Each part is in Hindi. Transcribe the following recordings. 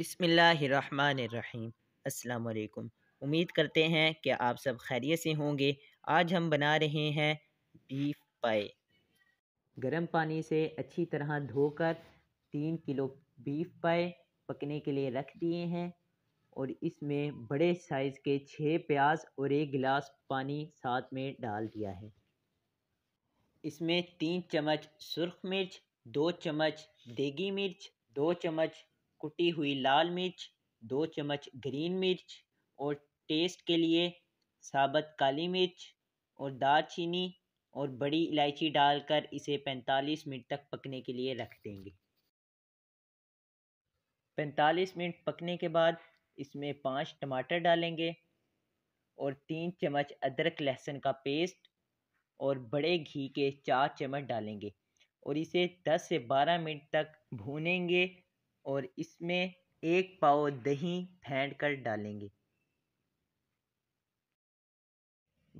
बिसमीम् अल्लाम उम्मीद करते हैं कि आप सब खैरियत से होंगे आज हम बना रहे हैं बीफ पाए गर्म पानी से अच्छी तरह धोकर तीन किलो बीफ पाए पकने के लिए रख दिए हैं और इसमें बड़े साइज़ के छः प्याज और एक गिलास पानी साथ में डाल दिया है इसमें तीन चम्मच सुरख मिर्च दो चम्मच देगी मिर्च दो चम्मच कुटी हुई लाल मिर्च दो चम्मच ग्रीन मिर्च और टेस्ट के लिए साबत काली मिर्च और दालचीनी और बड़ी इलायची डालकर इसे 45 मिनट तक पकने के लिए रख देंगे 45 मिनट पकने के बाद इसमें पांच टमाटर डालेंगे और तीन चम्मच अदरक लहसुन का पेस्ट और बड़े घी के चार चम्मच डालेंगे और इसे 10 से 12 मिनट तक भूनेंगे और इसमें एक पाव दही फेंट कर डालेंगे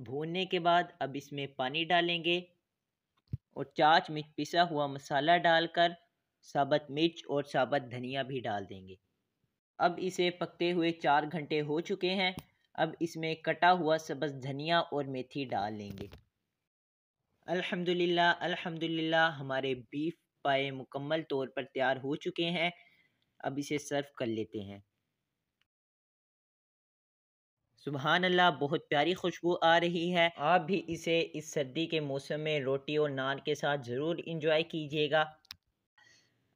भूनने के बाद अब इसमें पानी डालेंगे और चाच में पिसा हुआ मसाला डालकर साबत मिर्च और साबत धनिया भी डाल देंगे अब इसे पकते हुए चार घंटे हो चुके हैं अब इसमें कटा हुआ सबस धनिया और मेथी डाल लेंगे अल्हम्दुलिल्लाह अल्हम्दुलिल्लाह हमारे बीफ पाए मुकम्मल तौर पर तैयार हो चुके हैं अब इसे सर्व कर लेते हैं सुबहान अल्लाह बहुत प्यारी खुशबू आ रही है आप भी इसे इस सर्दी के मौसम में रोटी और नान के साथ ज़रूर इंजॉय कीजिएगा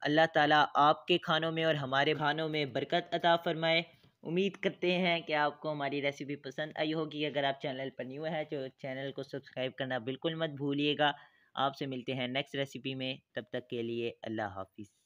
अल्लाह ताला आपके खानों में और हमारे खानों में बरकत अता फरमाए उम्मीद करते हैं कि आपको हमारी रेसिपी पसंद आई होगी अगर आप चैनल पर न्यू है तो चैनल को सब्सक्राइब करना बिल्कुल मत भूलिएगा आपसे मिलते हैं नेक्स्ट रेसिपी में तब तक के लिए अल्लाह हाफिज़